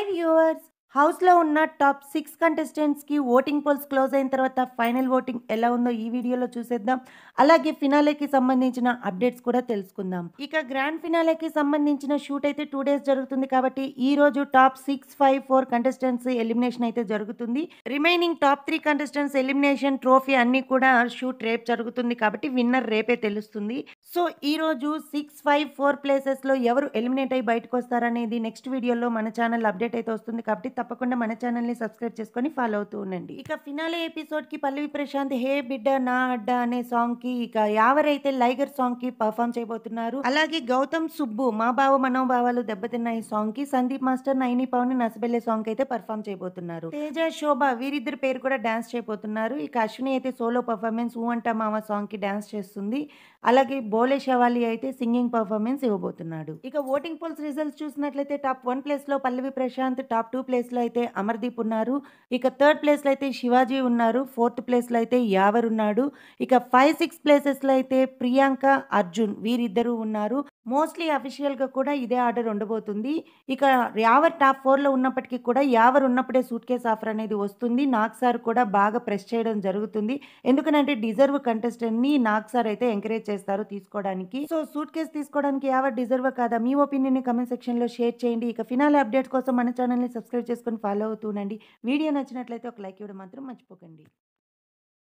hi viewers హౌస్లో ఉన్న top six కంటెస్టెంట్స్కి ఓటింగ్ పోల్స్ క్లోజ్ అయిన తర్వాత ఫైనల్ ఓటింగ్ ఎలా ఉందో ఈ వీడియోలో చూసేద్దాం అలాగే ఫినాలేకి సంబంధించిన అప్డేట్స్ కూడా తెలుసుకుందాం ఇక గ్రాండ్ ఫినాలేకి సంబంధించిన షూట్ అయితే టూ డేస్ జరుగుతుంది కాబట్టి ఈ రోజు top six five four contestants elimination అయితే జరుగుతుంది remaining top three contestants elimination trophy అన్నీ కూడా షూట్ రేపు జరుగుతుంది కాబట్టి విన్నర్ రేపే తెలుస్తుంది సో ఈరోజు సిక్స్ ఫైవ్ ఫోర్ ప్లేసెస్లో ఎవరు ఎలిమినేట్ అయ్యి బయటకు వస్తారనేది నెక్స్ట్ వీడియోలో మన ఛానల్ అప్డేట్ అయితే వస్తుంది కాబట్టి తప్పకుండా మన ఛానల్ని సబ్స్క్రైబ్ చేసుకొని ఫాలో అవుతూ ఉండండి ఇక ఫినాలే ఎపిసోడ్కి పల్లవి ప్రశాంత్ హే బిడ్డ నా అడ్డ అనే సాంగ్కి ఇక ఎవరైతే లైగర్ సాంగ్కి పర్ఫామ్ చేయబోతున్నారు అలాగే గౌతమ్ సుబ్బు మా బావ మనోభావాలు దెబ్బతిన్న ఈ సాంగ్కి సందీప్ మాస్టర్ నైని పవన్ నసబెల్లే సాంగ్ అయితే పర్ఫామ్ చేయబోతున్నారు తేజ శోభ వీరిద్దరి పేరు కూడా డాన్స్ చేయబోతున్నారు ఇక అశ్విని అయితే సోలో పర్ఫార్మెన్స్ ఊ అంట మామ సాంగ్కి డాన్స్ చేస్తుంది అలాగే పోలే శవాలి అయితే సింగింగ్ పర్ఫార్మెన్స్ ఇవ్వబోతున్నాడు ఇక ఓటింగ్ పోల్స్ రిజల్ట్స్ చూసినట్లయితే టాప్ వన్ ప్లేస్ లో Pallavi Prashanth top two place లో అయితే అమర్దీప్ ఉన్నారు ఇక థర్డ్ ప్లేస్ లో అయితే శివాజీ ఉన్నారు ఫోర్త్ ప్లేస్ లో అయితే యావర్ ఉన్నాడు ఇక ఫైవ్ సిక్స్ ప్లేసెస్ లో అయితే ప్రియాంక అర్జున్ వీరిద్దరూ ఉన్నారు మోస్ట్లీ అఫీషియల్గా కూడా ఇదే ఆర్డర్ ఉండబోతుంది ఇక యావర్ టాప్ ఫోర్లో ఉన్నప్పటికీ కూడా యావర్ ఉన్నప్పుడే సూట్ కేస్ ఆఫర్ అనేది వస్తుంది నాగ్ సార్ కూడా బాగా ప్రెస్ చేయడం జరుగుతుంది ఎందుకంటే డిజర్వ్ కంటెస్టెంట్ని నాగ్ సార్ అయితే ఎంకరేజ్ చేస్తారు తీసుకోవడానికి సో సూట్ కేస్ తీసుకోవడానికి యావర్ డిజర్వ్ కాదా మీ ఒపీనియన్ని కమెంట్ సెక్షన్లో షేర్ చేయండి ఇక ఫినాల్ అప్డేట్ కోసం మన ఛానల్ని సబ్స్క్రైబ్ చేసుకొని ఫాలో అవుతుండండి వీడియో నచ్చినట్లయితే ఒక లైక్ ఇవ్వడం మాత్రం మర్చిపోకండి